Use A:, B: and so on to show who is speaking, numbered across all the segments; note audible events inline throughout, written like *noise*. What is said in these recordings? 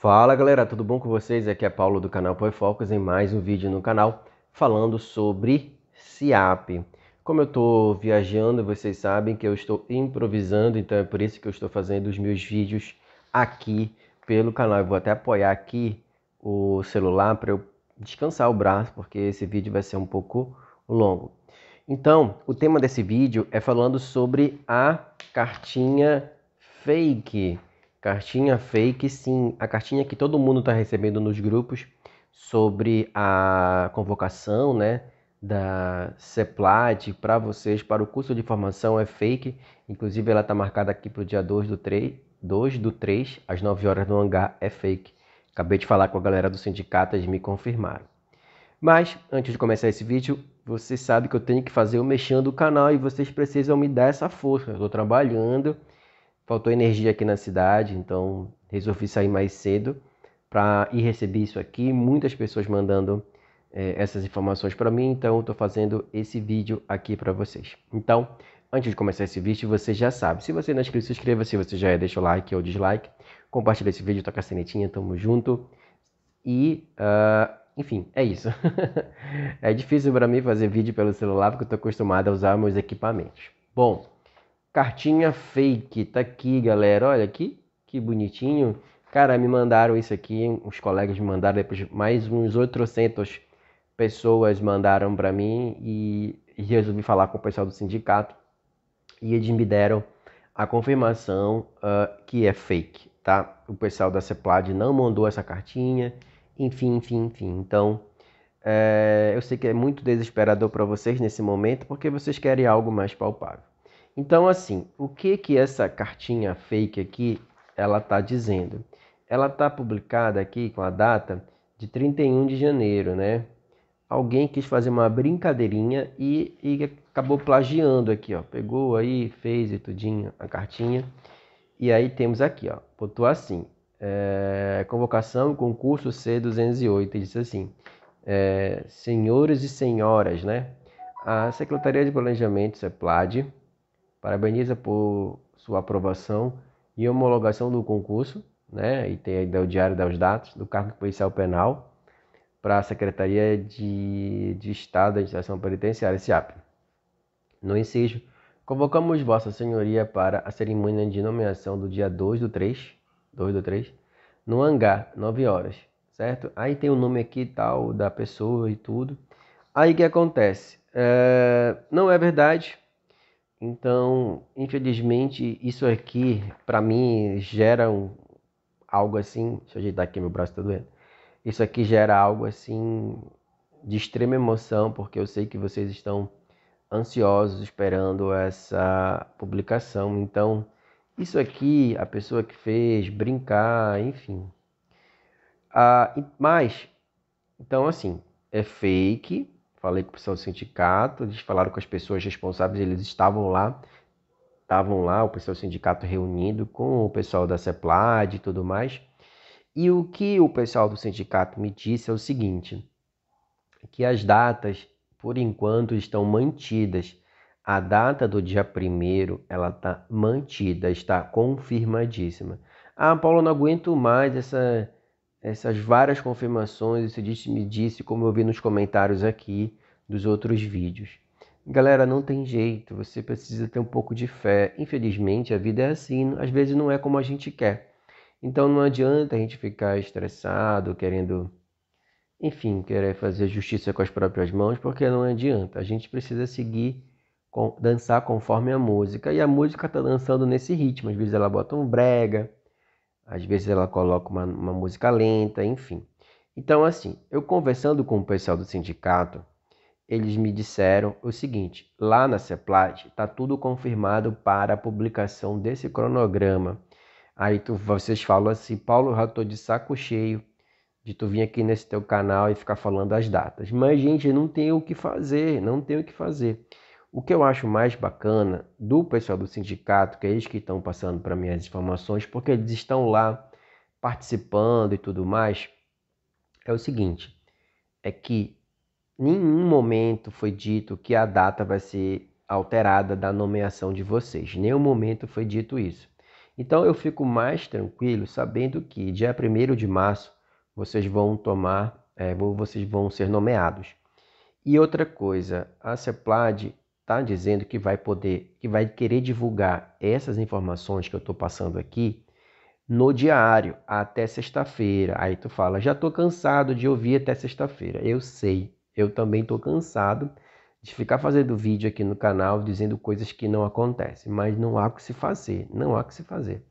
A: Fala galera, tudo bom com vocês? Aqui é Paulo do canal Poe Focus em mais um vídeo no canal falando sobre SIAP. Como eu estou viajando, vocês sabem que eu estou improvisando, então é por isso que eu estou fazendo os meus vídeos aqui pelo canal. Eu vou até apoiar aqui o celular para eu descansar o braço, porque esse vídeo vai ser um pouco longo. Então, o tema desse vídeo é falando sobre a cartinha fake Cartinha fake, sim. A cartinha que todo mundo está recebendo nos grupos sobre a convocação, né? Da CEPLAT para vocês, para o curso de formação é fake. Inclusive, ela está marcada aqui para o dia 2 do 3, 2 do 3, às 9 horas no hangar, é fake. Acabei de falar com a galera do sindicato, eles me confirmaram. Mas, antes de começar esse vídeo, você sabe que eu tenho que fazer o mexendo do canal e vocês precisam me dar essa força. Eu estou trabalhando faltou energia aqui na cidade, então resolvi sair mais cedo para ir receber isso aqui. Muitas pessoas mandando é, essas informações para mim, então eu estou fazendo esse vídeo aqui para vocês. Então, antes de começar esse vídeo, você já sabe. Se você não é inscrito, se inscreva. Se você já é, deixa o like ou dislike. Compartilha esse vídeo, toca a sinetinha, tamo junto. E, uh, enfim, é isso. *laughs* é difícil para mim fazer vídeo pelo celular porque eu estou acostumado a usar meus equipamentos. Bom, Cartinha fake, tá aqui, galera. Olha aqui, que bonitinho. Cara, me mandaram isso aqui, os colegas me mandaram, depois mais uns 800 pessoas mandaram para mim e, resolvi falar com o pessoal do sindicato e eles me deram a confirmação uh, que é fake, tá? O pessoal da CEPLAD não mandou essa cartinha, enfim, enfim, enfim. Então, é, eu sei que é muito desesperador para vocês nesse momento, porque vocês querem algo mais palpável. Então, assim, o que que essa cartinha fake aqui ela está dizendo? Ela está publicada aqui com a data de 31 de janeiro, né? Alguém quis fazer uma brincadeirinha e, e acabou plagiando aqui, ó. Pegou aí, fez e tudinho a cartinha. E aí temos aqui, ó, botou assim, é, convocação concurso C208, e disse assim, é, senhores e senhoras, né? A Secretaria de Planejamento, CEPLAD, Parabeniza por sua aprovação e homologação do concurso, né? E tem ainda o diário dos dados do cargo policial penal para a Secretaria de, de Estado da Administração Penitenciária, SEAP. No inciso, convocamos Vossa Senhoria para a cerimônia de nomeação do dia 2 do 3, 2 do 3, no hangar, 9 horas, certo? Aí tem o nome aqui tal da pessoa e tudo. Aí que acontece? É, não é verdade então, infelizmente, isso aqui, para mim, gera um, algo assim. Deixa eu ajeitar aqui, meu braço tá doendo. Isso aqui gera algo assim de extrema emoção, porque eu sei que vocês estão ansiosos esperando essa publicação. Então, isso aqui, a pessoa que fez, brincar, enfim. Ah, mas, então, assim, é fake, falei com o pessoal do sindicato, eles falaram com as pessoas responsáveis, eles estavam lá, estavam lá, o pessoal do sindicato reunido com o pessoal da CEPLAD e tudo mais. E o que o pessoal do sindicato me disse é o seguinte, que as datas, por enquanto, estão mantidas. A data do dia 1 ela está mantida, está confirmadíssima. Ah, Paulo, não aguento mais essa essas várias confirmações, esse disse-me disse, como eu vi nos comentários aqui dos outros vídeos. Galera, não tem jeito, você precisa ter um pouco de fé. Infelizmente, a vida é assim, às vezes não é como a gente quer. Então não adianta a gente ficar estressado, querendo, enfim, querer fazer justiça com as próprias mãos, porque não adianta. A gente precisa seguir, dançar conforme a música. E a música tá dançando nesse ritmo. Às vezes ela bota um brega, às vezes ela coloca uma, uma música lenta, enfim. Então, assim, eu conversando com o pessoal do sindicato, eles me disseram o seguinte: lá na CEPLAT está tudo confirmado para a publicação desse cronograma. Aí tu, vocês falam assim, Paulo, já estou de saco cheio de tu vir aqui nesse teu canal e ficar falando as datas. Mas, gente, não tem o que fazer, não tem o que fazer. O que eu acho mais bacana do pessoal do sindicato, que é eles que estão passando para mim as informações, porque eles estão lá participando e tudo mais, é o seguinte: é que nenhum momento foi dito que a data vai ser alterada da nomeação de vocês. Nenhum momento foi dito isso. Então eu fico mais tranquilo sabendo que dia 1 de março vocês vão tomar, é, vocês vão ser nomeados. E outra coisa, a CEPLAD tá dizendo que vai poder, que vai querer divulgar essas informações que eu estou passando aqui no diário até sexta-feira. Aí tu fala, já estou cansado de ouvir até sexta-feira. Eu sei, eu também estou cansado de ficar fazendo vídeo aqui no canal dizendo coisas que não acontecem, mas não há o que se fazer, não há o que se fazer.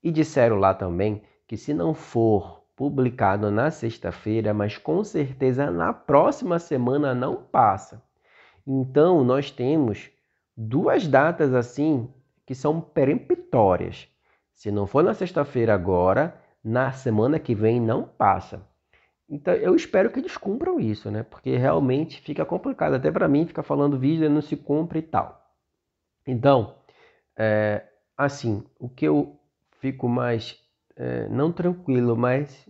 A: E disseram lá também que se não for publicado na sexta-feira, mas com certeza na próxima semana não passa. Então, nós temos duas datas assim que são peremptórias. Se não for na sexta-feira agora, na semana que vem não passa. Então, eu espero que eles cumpram isso, né? Porque realmente fica complicado. Até para mim, fica falando vídeo não se cumpre e tal. Então, é, assim, o que eu fico mais, é, não tranquilo, mas,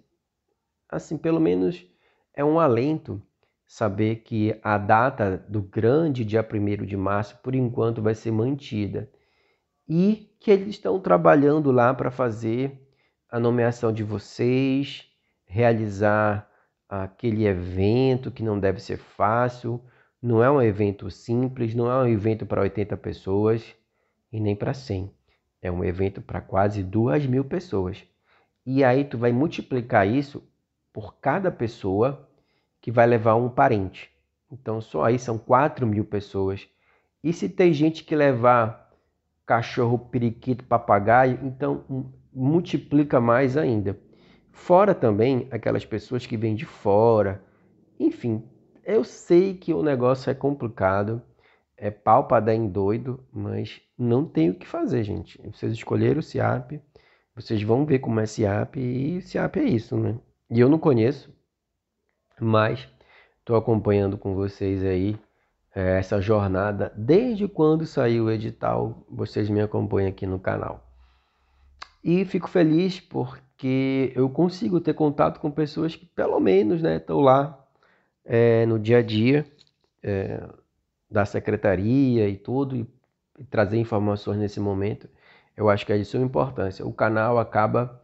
A: assim, pelo menos é um alento saber que a data do grande dia 1 de março, por enquanto, vai ser mantida. E que eles estão trabalhando lá para fazer a nomeação de vocês, realizar aquele evento que não deve ser fácil, não é um evento simples, não é um evento para 80 pessoas e nem para 100. É um evento para quase 2 mil pessoas. E aí tu vai multiplicar isso por cada pessoa que vai levar um parente. Então, só aí são 4 mil pessoas. E se tem gente que levar cachorro, periquito, papagaio, então hum, multiplica mais ainda. Fora também aquelas pessoas que vêm de fora. Enfim, eu sei que o negócio é complicado, é pau para dar em doido, mas não tem o que fazer, gente. Vocês escolheram o SIAP, vocês vão ver como é SIAP, e SIAP é isso, né? E eu não conheço, mas estou acompanhando com vocês aí é, essa jornada desde quando saiu o edital. Vocês me acompanham aqui no canal. E fico feliz porque eu consigo ter contato com pessoas que pelo menos né, estão né, lá é, no dia a dia é, da secretaria e tudo, e, e trazer informações nesse momento. Eu acho que é de suma importância. O canal acaba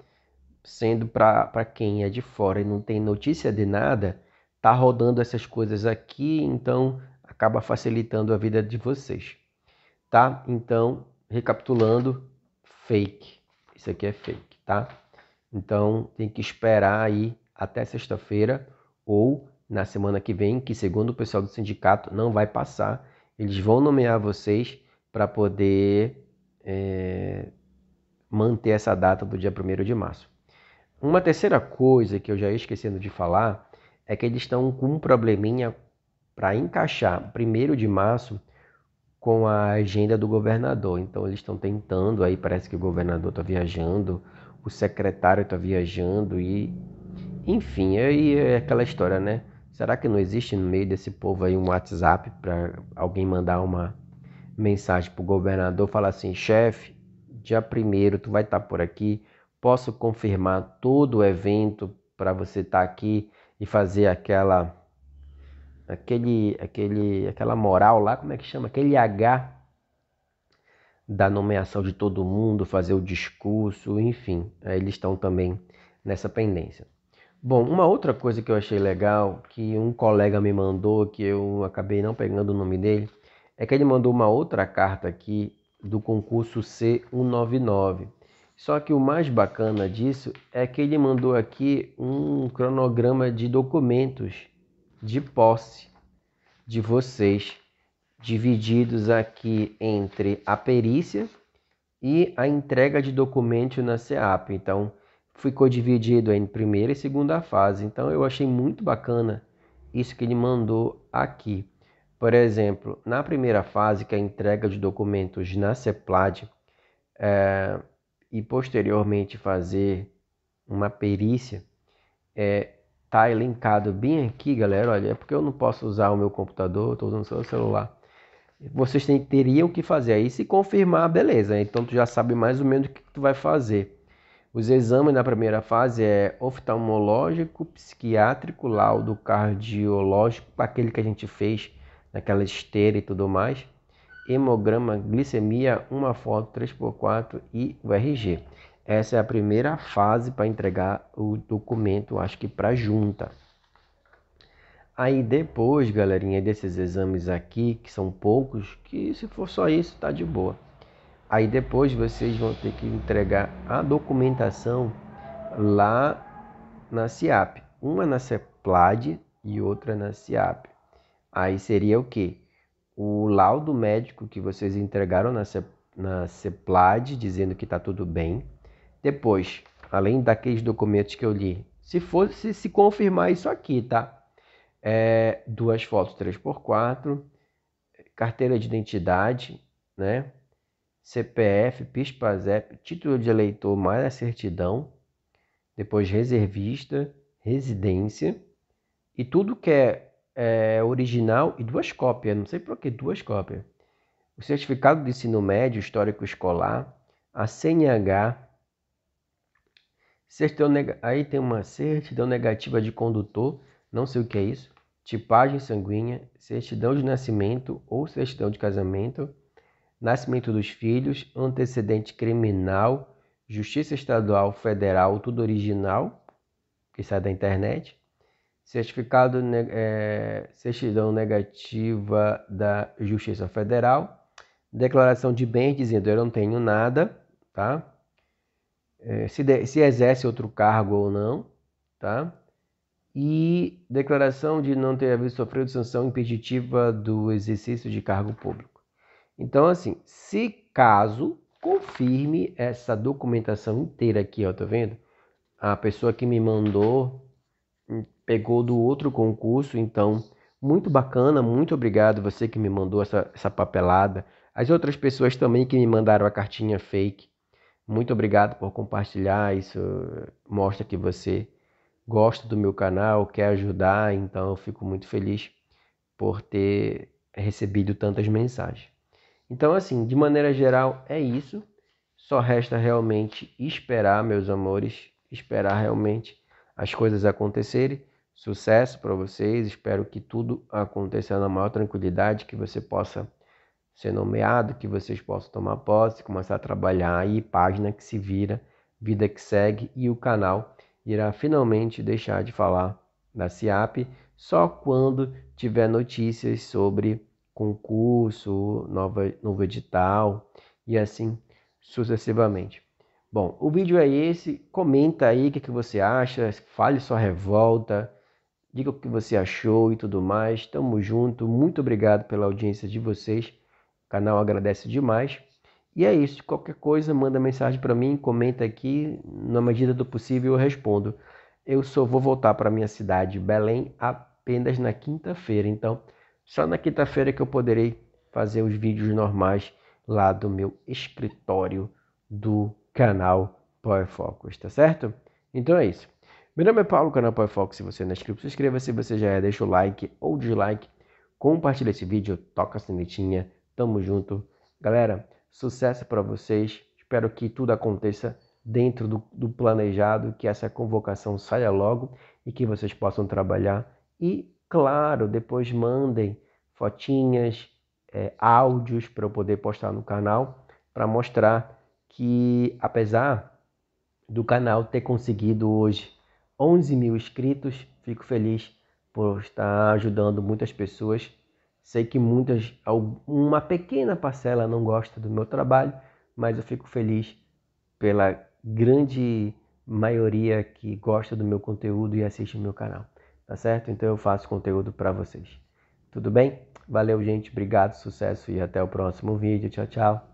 A: sendo para quem é de fora e não tem notícia de nada, tá rodando essas coisas aqui, então acaba facilitando a vida de vocês, tá? Então, recapitulando, fake. Isso aqui é fake, tá? Então, tem que esperar aí até sexta-feira ou na semana que vem, que segundo o pessoal do sindicato não vai passar. Eles vão nomear vocês para poder é, manter essa data do dia 1 de março. Uma terceira coisa que eu já ia esquecendo de falar é que eles estão com um probleminha para encaixar 1 de março com a agenda do governador. Então eles estão tentando aí, parece que o governador está viajando, o secretário está viajando e enfim, é aí é aquela história, né? Será que não existe no meio desse povo aí um WhatsApp para alguém mandar uma mensagem pro governador, falar assim, chefe, dia primeiro tu vai estar tá por aqui, posso confirmar todo o evento para você estar tá aqui e fazer aquela aquele aquele aquela moral lá, como é que chama? Aquele H da nomeação de todo mundo, fazer o discurso, enfim, eh, eles estão também nessa pendência. Bom, uma outra coisa que eu achei legal, que um colega me mandou, que eu acabei não pegando o nome dele, é que ele mandou uma outra carta aqui do concurso C199. Só que o mais bacana disso é que ele mandou aqui um cronograma de documentos de posse de vocês, divididos aqui entre a perícia e a entrega de documento na SEAP. Então, ficou dividido em primeira e segunda fase. Então, eu achei muito bacana isso que ele mandou aqui. Por exemplo, na primeira fase, que é a entrega de documentos na CEPLAD, é, e posteriormente fazer uma perícia, é, tá elencado bem aqui, galera. Olha, é porque eu não posso usar o meu computador, estou usando só o celular. Vocês teriam que fazer aí, se confirmar, beleza. Então tu já sabe mais ou menos o que tu vai fazer. Os exames na primeira fase é oftalmológico, psiquiátrico, laudo cardiológico, aquele que a gente fez naquela esteira e tudo mais hemograma, glicemia, uma foto, 3x4 e o RG. Essa é a primeira fase para entregar o documento, acho que para junta. Aí depois, galerinha, desses exames aqui, que são poucos, que se for só isso, tá de boa. Aí depois vocês vão ter que entregar a documentação lá na CIAP. Uma na CEPLAD e outra na CIAP. Aí seria o quê? o laudo médico que vocês entregaram na, C, na CEPLAD dizendo que está tudo bem. Depois, além daqueles documentos que eu li, se fosse se confirmar isso aqui, tá? É, duas fotos 3x4, carteira de identidade, né? CPF, PIS, PASEP, título de eleitor mais a certidão, depois reservista, residência e tudo que é é, original e duas cópias. Não sei por que duas cópias. O certificado de ensino médio histórico escolar, a CNH, certidão neg... aí tem uma certidão negativa de condutor, não sei o que é isso, tipagem sanguínea, certidão de nascimento ou certidão de casamento, nascimento dos filhos, antecedente criminal, justiça estadual, federal, tudo original, que sai da internet, certificado é, certidão negativa da Justiça Federal, declaração de bens dizendo eu não tenho nada, tá? É, se, de, se exerce outro cargo ou não, tá? E declaração de não ter havido sofrido sanção impeditiva do exercício de cargo público. Então, assim, se caso confirme essa documentação inteira aqui, ó, tá vendo? A pessoa que me mandou pegou do outro concurso, então muito bacana, muito obrigado você que me mandou essa, essa papelada, as outras pessoas também que me mandaram a cartinha fake. Muito obrigado por compartilhar, isso mostra que você gosta do meu canal, quer ajudar, então eu fico muito feliz por ter recebido tantas mensagens. Então, assim, de maneira geral, é isso. Só resta realmente esperar, meus amores, esperar realmente as coisas acontecerem. Sucesso para vocês, espero que tudo aconteça na maior tranquilidade, que você possa ser nomeado, que vocês possam tomar posse, começar a trabalhar aí, página que se vira, vida que segue e o canal irá finalmente deixar de falar da CIAP só quando tiver notícias sobre concurso, nova, novo edital e assim sucessivamente. Bom, o vídeo é esse. Comenta aí o que, que você acha, fale sua revolta, Diga o que você achou e tudo mais. Tamo junto. Muito obrigado pela audiência de vocês. O canal agradece demais. E é isso. Qualquer coisa, manda mensagem para mim, comenta aqui. Na medida do possível, eu respondo. Eu só vou voltar para minha cidade, Belém, apenas na quinta-feira. Então, só na quinta-feira que eu poderei fazer os vídeos normais lá do meu escritório do canal Power Focus, tá certo? Então é isso. Meu nome é Paulo, canal Pai Fox. Se você não é inscrito, inscreva-se. Se você já é, deixa o like ou dislike. Compartilha esse vídeo, toca a sinetinha. Tamo junto. Galera, sucesso para vocês. Espero que tudo aconteça dentro do, do, planejado, que essa convocação saia logo e que vocês possam trabalhar. E, claro, depois mandem fotinhas, é, áudios para eu poder postar no canal para mostrar que, apesar do canal ter conseguido hoje 11 mil inscritos. Fico feliz por estar ajudando muitas pessoas. Sei que muitas, uma pequena parcela não gosta do meu trabalho, mas eu fico feliz pela grande maioria que gosta do meu conteúdo e assiste o meu canal, tá certo? Então eu faço conteúdo para vocês. Tudo bem? Valeu, gente. Obrigado, sucesso e até o próximo vídeo. Tchau, tchau.